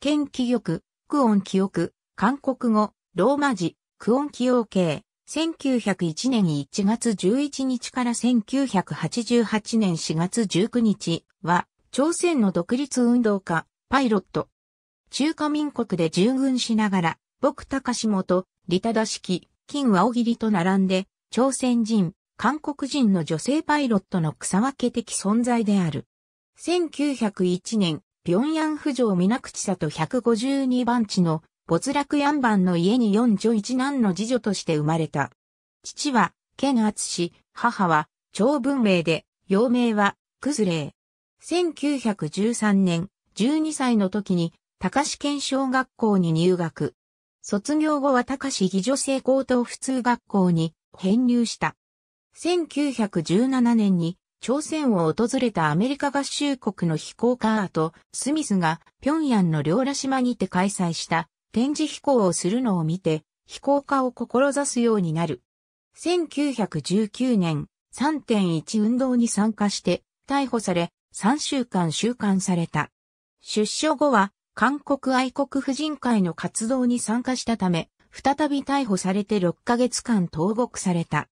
県記憶、クオン記憶、韓国語、ローマ字、クオン記憶計、1901年1月11日から1988年4月19日は、朝鮮の独立運動家、パイロット。中華民国で従軍しながら、僕高下と、李忠式、金和尾切と並んで、朝鮮人、韓国人の女性パイロットの草分け的存在である。1901年、平壌府城皆口里152番地の没落ヤンバンの家に四女一男の次女として生まれた。父は、剣厚氏、母は、長文明で、幼名は、レイ。1913年、12歳の時に、高志県小学校に入学。卒業後は高志義女性高等普通学校に編入した。1917年に朝鮮を訪れたアメリカ合衆国の飛行カート、スミスが平壌の両羅島にて開催した展示飛行をするのを見て飛行家を志すようになる。1919年3.1運動に参加して逮捕され3週間収監された。出所後は韓国愛国婦人会の活動に参加したため再び逮捕されて6ヶ月間投獄された。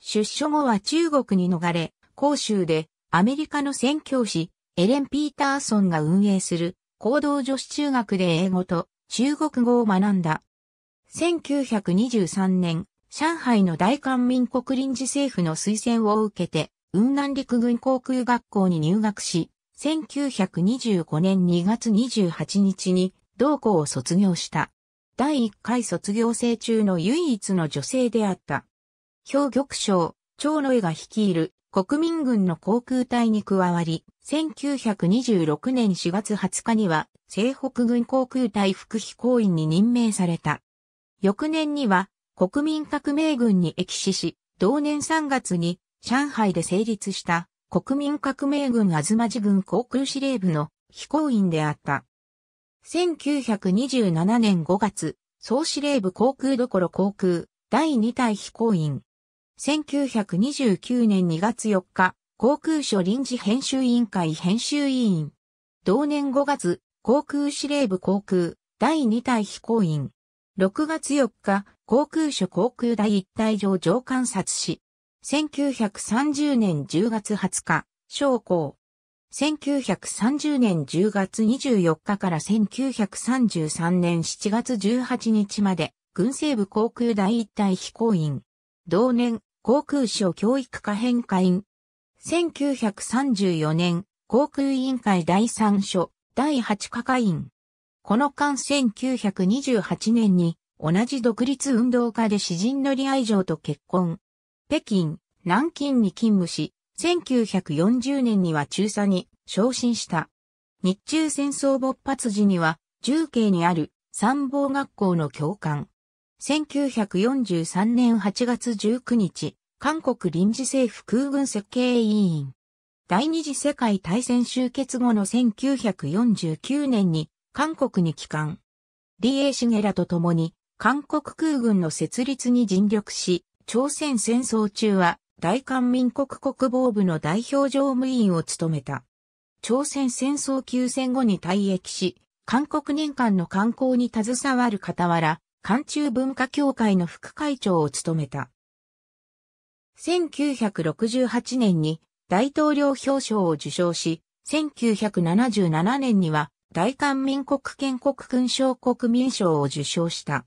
出所後は中国に逃れ、広州でアメリカの宣教師エレン・ピーターソンが運営する行動女子中学で英語と中国語を学んだ。1923年、上海の大韓民国臨時政府の推薦を受けて、雲南陸軍航空学校に入学し、1925年2月28日に同校を卒業した。第1回卒業生中の唯一の女性であった。兵玉省、長野江が率いる国民軍の航空隊に加わり、1926年4月20日には、西北軍航空隊副飛行員に任命された。翌年には、国民革命軍に駅死し、同年3月に、上海で成立した、国民革命軍あずまじ軍航空司令部の飛行員であった。1927年5月、総司令部航空どころ航空、第2隊飛行員、1929年2月4日、航空省臨時編集委員会編集委員。同年5月、航空司令部航空、第2隊飛行員。6月4日、航空省航空第1隊上上観察士。1930年10月20日、将校。1930年10月24日から1933年7月18日まで、軍政部航空第一隊飛行員。同年、航空省教育科編科員。1934年、航空委員会第3所、第8課会員。この間1928年に、同じ独立運動家で詩人のり愛情と結婚。北京、南京に勤務し、1940年には中佐に昇進した。日中戦争勃発時には、重慶にある参謀学校の教官。1943年8月19日、韓国臨時政府空軍設計委員。第二次世界大戦終結後の1949年に韓国に帰還。李英ゲラと共に韓国空軍の設立に尽力し、朝鮮戦争中は大韓民国国防部の代表常務委員を務めた。朝鮮戦争休戦後に退役し、韓国年間の観光に携わる傍ら、関中文化協会の副会長を務めた。1968年に大統領表彰を受賞し、1977年には大韓民国建国勲章国民賞を受賞した。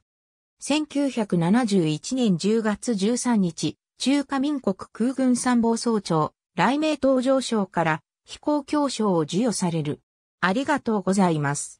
1971年10月13日、中華民国空軍参謀総長、雷鳴登場賞から飛行教賞を授与される。ありがとうございます。